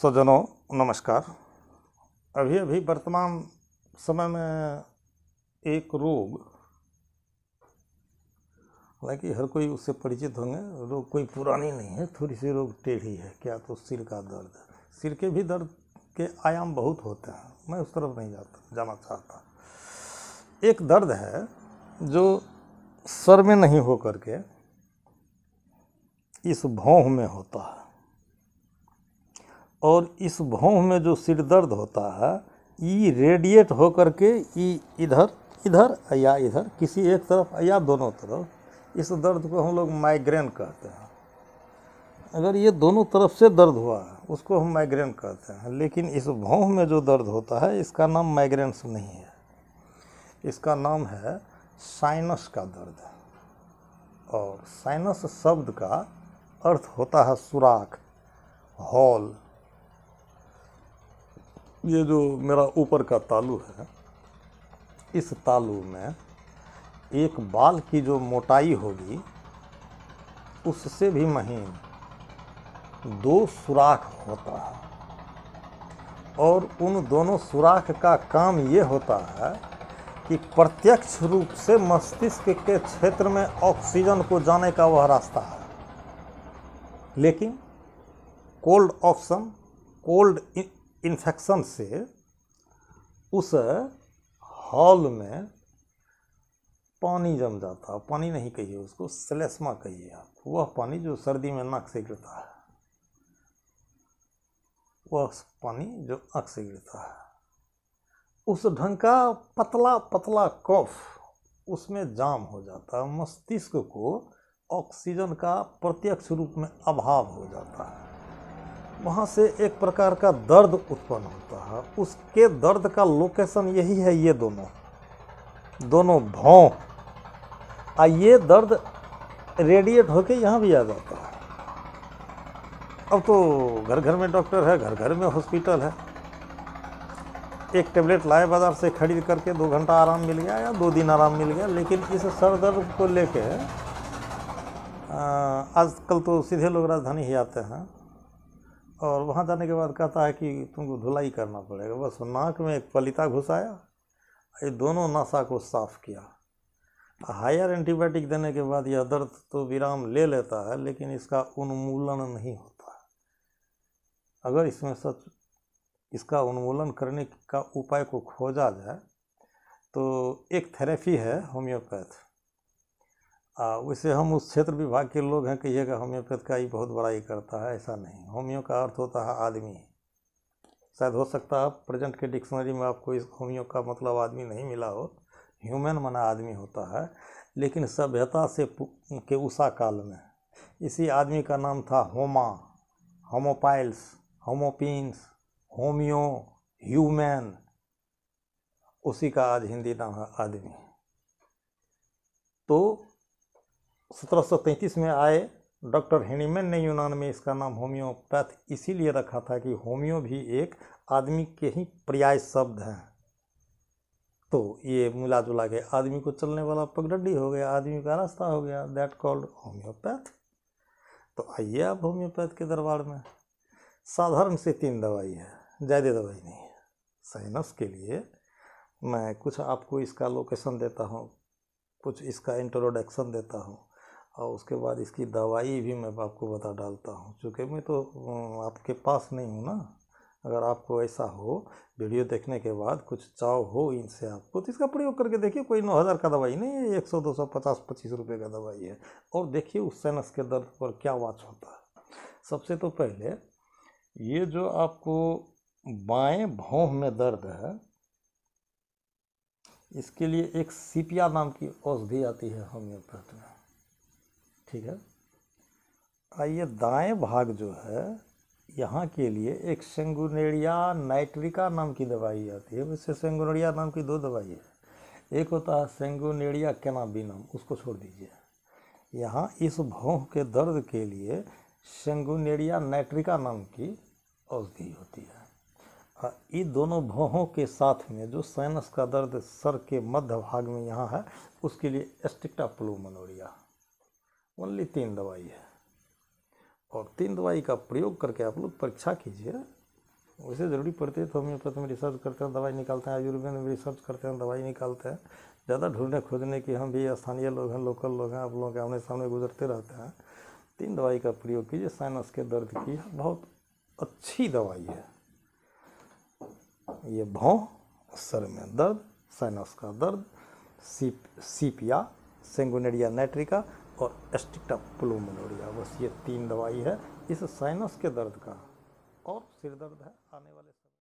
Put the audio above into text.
सज्जनों नमस्कार अभी अभी वर्तमान समय में एक रोग हालांकि हर कोई उससे परिचित होंगे रोग कोई पुरानी नहीं है थोड़ी सी रोग टेढ़ी है क्या तो सिर का दर्द सिर के भी दर्द के आयाम बहुत होते हैं मैं उस तरफ नहीं जाता जाना चाहता एक दर्द है जो सर में नहीं हो करके इस भौह में होता है और इस भौह में जो सिर दर्द होता है ये रेडिएट होकर के ये इधर इधर या इधर किसी एक तरफ या दोनों तरफ इस दर्द को हम लोग माइग्रेन कहते हैं अगर ये दोनों तरफ से दर्द हुआ है उसको हम माइग्रेन कहते हैं लेकिन इस भौह में जो दर्द होता है इसका नाम माइग्रेन्स नहीं है इसका नाम है साइनस का दर्द और साइनस शब्द का अर्थ होता है सुराख हॉल ये जो मेरा ऊपर का तालू है इस तालू में एक बाल की जो मोटाई होगी उससे भी महीन दो सुराख होता है और उन दोनों सुराख का काम ये होता है कि प्रत्यक्ष रूप से मस्तिष्क के क्षेत्र में ऑक्सीजन को जाने का वह रास्ता है लेकिन कोल्ड ऑप्शन कोल्ड इन्फेक्शन से उस हॉल में पानी जम जाता है पानी नहीं कहिए उसको सलेसमा कहिए आप वह पानी जो सर्दी में नाक से गिरता है वह पानी जो आँख से गिरता है उस ढंग का पतला पतला कफ उसमें जाम हो जाता है मस्तिष्क को ऑक्सीजन का प्रत्यक्ष रूप में अभाव हो जाता है वहाँ से एक प्रकार का दर्द उत्पन्न होता है उसके दर्द का लोकेशन यही है ये दोनों दोनों भौ आ ये दर्द रेडिएट होके यहाँ भी आ जाता है अब तो घर घर में डॉक्टर है घर घर में हॉस्पिटल है एक टेबलेट लाए बाज़ार से खरीद करके दो घंटा आराम मिल गया या दो दिन आराम मिल गया लेकिन इस सर दर्द को लेके आजकल तो सीधे लोग राजधानी ही आते हैं और वहाँ जाने के बाद कहता है कि तुमको धुलाई करना पड़ेगा बस नाक में एक पलिता घुसाया ये दोनों नशा को साफ़ किया हायर एंटीबायोटिक देने के बाद यह दर्द तो विराम ले लेता है लेकिन इसका उन्मूलन नहीं होता अगर इसमें सच इसका उन्मूलन करने का उपाय को खोजा जाए तो एक थेरेपी है होम्योपैथ वैसे हम उस क्षेत्र विभाग के लोग हैं कहिएगा होम्योपैथ का ही बहुत बड़ा ही करता है ऐसा नहीं होम्यो का अर्थ होता है आदमी शायद हो सकता है प्रेजेंट के डिक्शनरी में आपको इस होम्यो का मतलब आदमी नहीं मिला हो ह्यूमन माना आदमी होता है लेकिन सभ्यता से के उषा काल में इसी आदमी का नाम था होमा होमोपाइल्स होमोपिन्स होम्यो ह्यूमैन उसी का आज हिंदी नाम है आदमी तो 1733 में आए डॉक्टर हेनीमैन ने यूनान में इसका नाम होम्योपैथ इसीलिए रखा था कि होम्यो भी एक आदमी के ही पर्याय शब्द हैं तो ये मिला जुला के आदमी को चलने वाला पगडंडी हो गया आदमी का रास्ता हो गया दैट कॉल्ड होम्योपैथ तो आइए आप होम्योपैथ के दरबार में साधारण से तीन दवाई है ज़्यादा दवाई नहीं है साइनस के लिए मैं कुछ आपको इसका लोकेशन देता हूँ कुछ इसका इंट्रोडक्शन देता हूँ और उसके बाद इसकी दवाई भी मैं आपको बता डालता हूँ चूँकि मैं तो आपके पास नहीं हूँ ना अगर आपको ऐसा हो वीडियो देखने के बाद कुछ चाव हो इनसे आपको तो इसका प्रयोग करके देखिए कोई नौ हज़ार का दवाई नहीं है एक सौ दो सौ पचास पच्चीस रुपये का दवाई है और देखिए उस सेनस के दर्द पर क्या वाच होता है सबसे तो पहले ये जो आपको बाएं भौह में दर्द है इसके लिए एक सीपिया नाम की औषधि आती है होम्योपैथ में ठीक है आइए दाएं भाग जो है यहाँ के लिए एक सेंगुनेरिया नाइट्रिका नाम की दवाई आती है वैसे सेंगुनेरिया नाम की दो दवाई है एक होता है सेंगुनेरिया कैनाबीनम उसको छोड़ दीजिए यहाँ इस भौह के दर्द के लिए सेंगुनेरिया नाइट्रिका नाम की औषधि होती है हाँ, ये दोनों भौहों के साथ में जो साइनस का दर्द सर के मध्य भाग में यहाँ है उसके लिए एस्टिक्टा प्लोमनोरिया ओनली तीन दवाई है और तीन दवाई का प्रयोग करके आप लोग परीक्षा कीजिए वैसे ज़रूरी पड़ती है तो होम्योपैथी में रिसर्च करते हैं दवाई निकालते हैं आयुर्वेद में रिसर्च करते हैं दवाई निकालते हैं ज़्यादा ढूंढने खोजने की हम भी स्थानीय लोग हैं लोकल लोग हैं आप लोगों के आमने सामने गुजरते रहते हैं तीन दवाई का प्रयोग कीजिए साइनस के दर्द की बहुत अच्छी दवाई है ये भौ सर में दर्द साइनस का दर्द सीप सीपिया सेंगुनेरिया नेट्रिका और एस्टिक्टाप्लोमिनोरिया बस ये तीन दवाई है इस साइनस के दर्द का और सिर दर्द है आने वाले